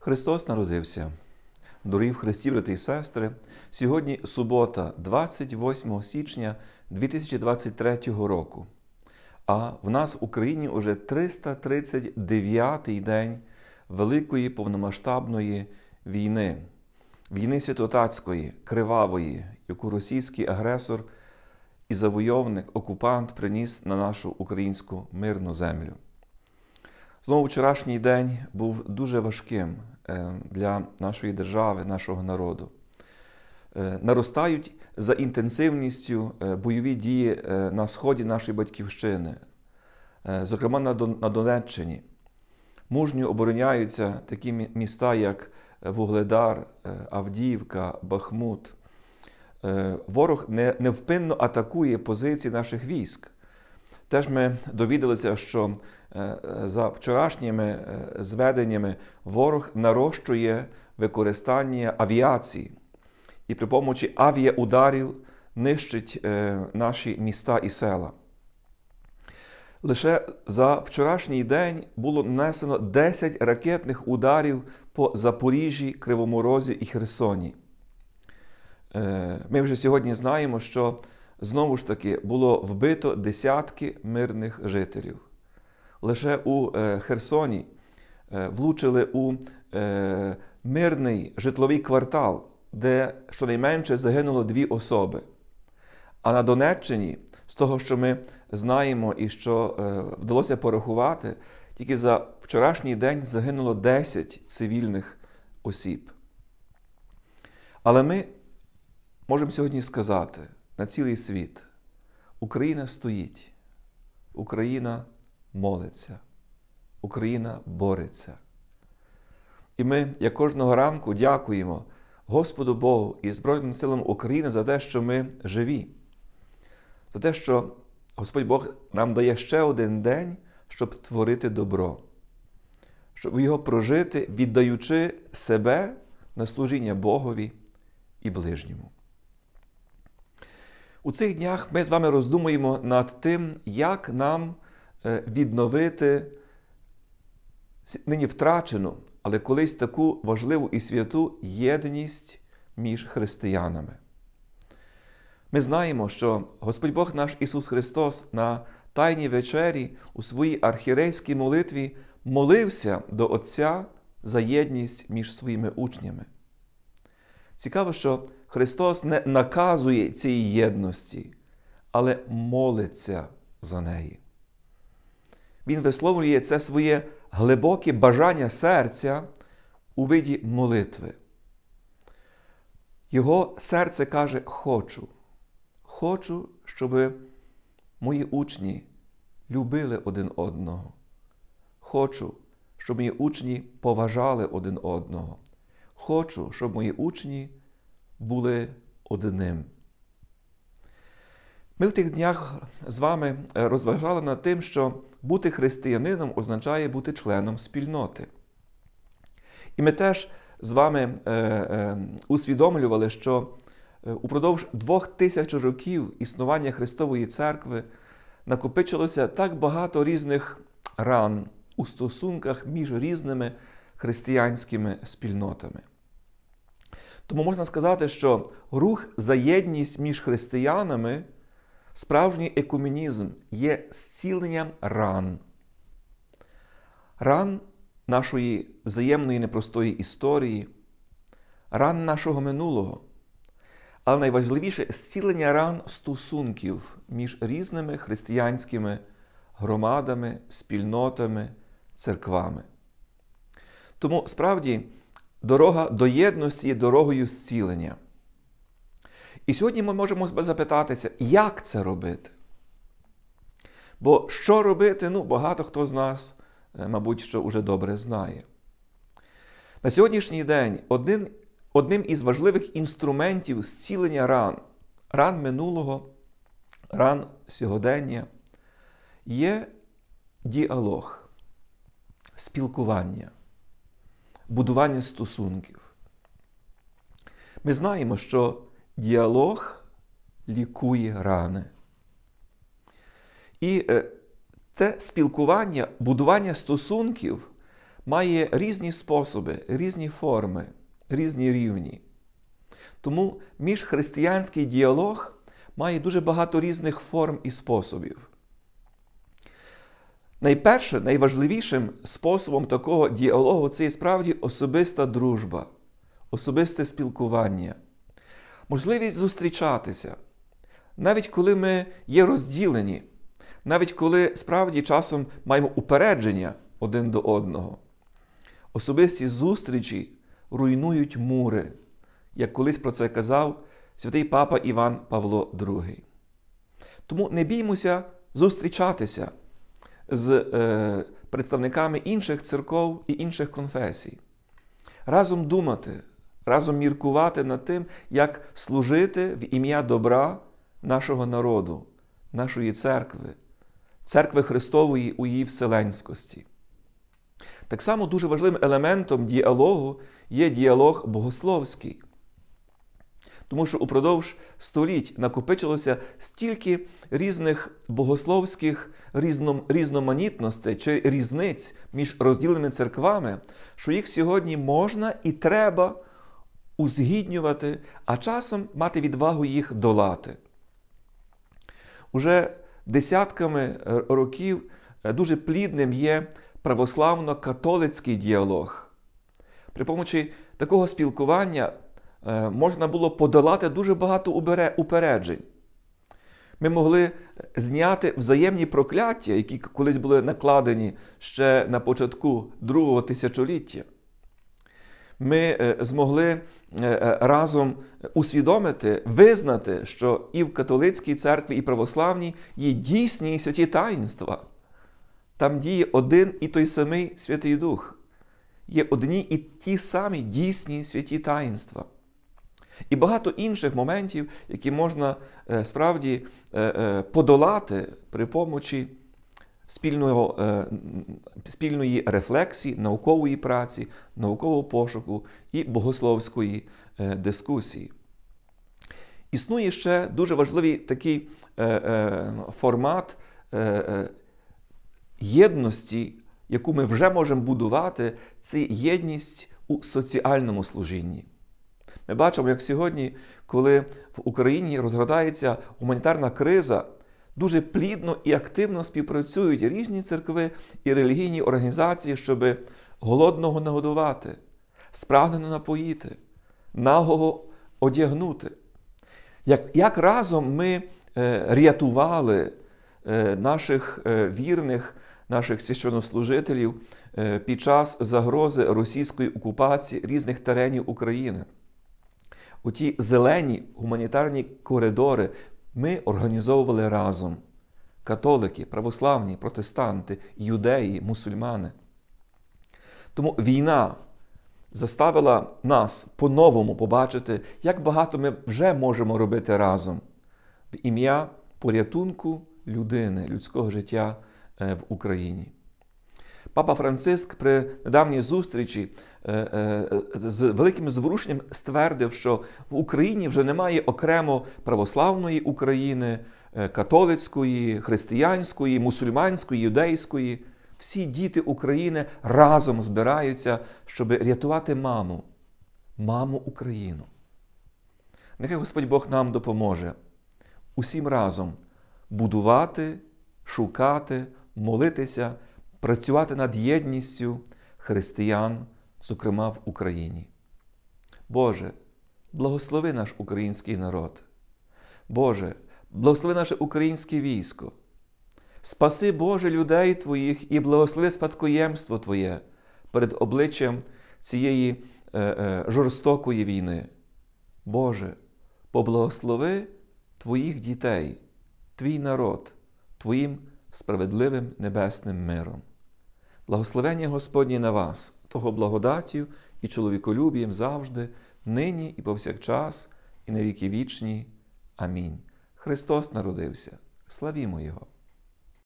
Христос народився. Дорогі в Христі, брати і сестри, сьогодні субота, 28 січня 2023 року. А в нас в Україні уже 339-й день Великої повномасштабної війни, війни святотацької, кривавої, яку російський агресор і завойовник, окупант приніс на нашу українську мирну землю. Знову вчорашній день був дуже важким е, для нашої держави, нашого народу. Е, наростають за інтенсивністю е, бойові дії на сході нашої батьківщини, зокрема на Донеччині. Мужньо обороняються такі міста, як Вугледар, Авдіївка, Бахмут. Ворог невпинно атакує позиції наших військ. Теж ми довідалися, що е, за вчорашніми е, зведеннями ворог нарощує використання авіації і при помочі авіаударів нищить е, наші міста і села. Лише за вчорашній день було нанесено 10 ракетних ударів по Запоріжжі, Кривоморозі і Херсоні. Ми вже сьогодні знаємо, що знову ж таки було вбито десятки мирних жителів. Лише у е, Херсоні е, влучили у е, мирний житловий квартал, де щонайменше загинуло дві особи. А на Донеччині, з того, що ми знаємо і що вдалося порахувати, тільки за вчорашній день загинуло 10 цивільних осіб. Але ми можемо сьогодні сказати, на цілий світ. Україна стоїть, Україна молиться, Україна бореться. І ми, як кожного ранку, дякуємо Господу Богу і Збройним силам України за те, що ми живі, за те, що Господь Бог нам дає ще один день, щоб творити добро, щоб його прожити, віддаючи себе на служіння Богові і ближньому. У цих днях ми з вами роздумуємо над тим, як нам е, відновити нині втрачену, але колись таку важливу і святу єдність між християнами. Ми знаємо, що Господь Бог наш Ісус Христос на Тайній вечері у своїй архірейській молитві молився до Отця за єдність між своїми учнями. Цікаво, що Христос не наказує цій єдності, але молиться за неї. Він висловлює це своє глибоке бажання серця у виді молитви. Його серце каже: Хочу, хочу, щоб мої учні любили один одного. Хочу, щоб мої учні поважали один одного. Хочу, щоб мої учні були одним. Ми в тих днях з вами е, розважали над тим, що бути християнином означає бути членом спільноти. І ми теж з вами е, е, усвідомлювали, що упродовж двох тисяч років існування Христової церкви накопичилося так багато різних ран у стосунках між різними християнськими спільнотами. Тому можна сказати, що рух за єдність між християнами, справжній екумінізм є зціленням ран, ран нашої взаємної непростої історії, ран нашого минулого. Але найважливіше зцілення ран стосунків між різними християнськими громадами, спільнотами, церквами. Тому справді дорога до єдності є дорогою зцілення. І сьогодні ми можемо запитатися, як це робити? Бо що робити, ну, багато хто з нас, е, мабуть, що вже добре знає. На сьогоднішній день один, одним із важливих інструментів зцілення ран, ран минулого, ран сьогодення, є діалог, спілкування будування стосунків. Ми знаємо, що діалог лікує рани. І е, це спілкування, будування стосунків має різні способи, різні форми, різні рівні. Тому міжхристиянський діалог має дуже багато різних форм і способів. Найперше, найважливішим способом такого діалогу це є справді особиста дружба, особисте спілкування, можливість зустрічатися. Навіть коли ми є розділені, навіть коли справді часом маємо упередження один до одного. Особисті зустрічі руйнують мури, як колись про це казав святий папа Іван Павло II. Тому не біймося зустрічатися з е, представниками інших церков і інших конфесій. Разом думати, разом міркувати над тим, як служити в ім'я добра нашого народу, нашої церкви, церкви Христової у її вселенськості. Так само дуже важливим елементом діалогу є діалог богословський тому що упродовж століть накопичилося стільки різних богословських різном, різноманітностей чи різниць між розділеними церквами, що їх сьогодні можна і треба узгіднювати, а часом мати відвагу їх долати. Уже десятками е, років е, дуже плідним є православно-католицький діалог. При помочі такого спілкування Е, можна було подолати дуже багато упереджень. Ми могли зняти взаємні прокляття, які колись були накладені ще на початку другого тисячоліття. Ми е, змогли е, разом усвідомити, визнати, що і в католицькій церкві, і православній є дійсні святі таїнства. Там діє один і той самий Святий Дух, є одні і ті самі дійсні святі таїнства. І багато інших моментів, які можна е, справді е, е, подолати при помочі спільного, спільної рефлексії, наукової праці, наукового пошуку і богословської дискусії. Існує ще дуже важливий такий формат єдності, яку ми вже можемо будувати, це єдність у соціальному служінні. Ми бачимо, як сьогодні, коли в Україні розградається гуманітарна криза, дуже плідно і активно співпрацюють різні церкви і релігійні організації, щоб голодного нагодувати, спрагнено напоїти, нагого одягнути. Як, як разом ми е, рятували е, наших е, вірних. Наших священнослужителів е, під час загрози російської окупації різних теренів України у ті зелені гуманітарні коридори ми організовували разом католики, православні, протестанти, юдеї, мусульмани. Тому війна заставила нас по-новому побачити, як багато ми вже можемо робити разом в ім'я порятунку людини, людського життя е, в Україні. Папа Франциск при недавній зустрічі е, е, з великим зворушенням ствердив, що в Україні вже немає окремо православної України, е, католицької, християнської, мусульманської, юдейської. Всі діти України разом збираються, щоб рятувати маму, маму Україну. Нехай Господь Бог нам допоможе усім разом будувати, шукати, молитися працювати над єдністю християн, зокрема в Україні. Боже, благослови наш український народ. Боже, благослови наше українське військо. Спаси Боже людей Твоїх і благослови спадкоємство Твоє перед обличчям цієї е, е, жорстокої війни. Боже, поблагослови Твоїх дітей, Твій народ, Твоїм справедливим небесним миром. Благословення Господні на вас, того благодаттю і чоловіколюбієм завжди, нині і повсякчас, і на віки вічні. Амінь. Христос народився. Славімо Його!